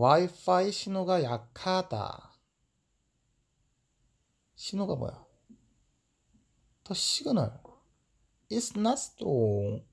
와이파이 신호가 약하다. 신호가 뭐야? The signal is not strong.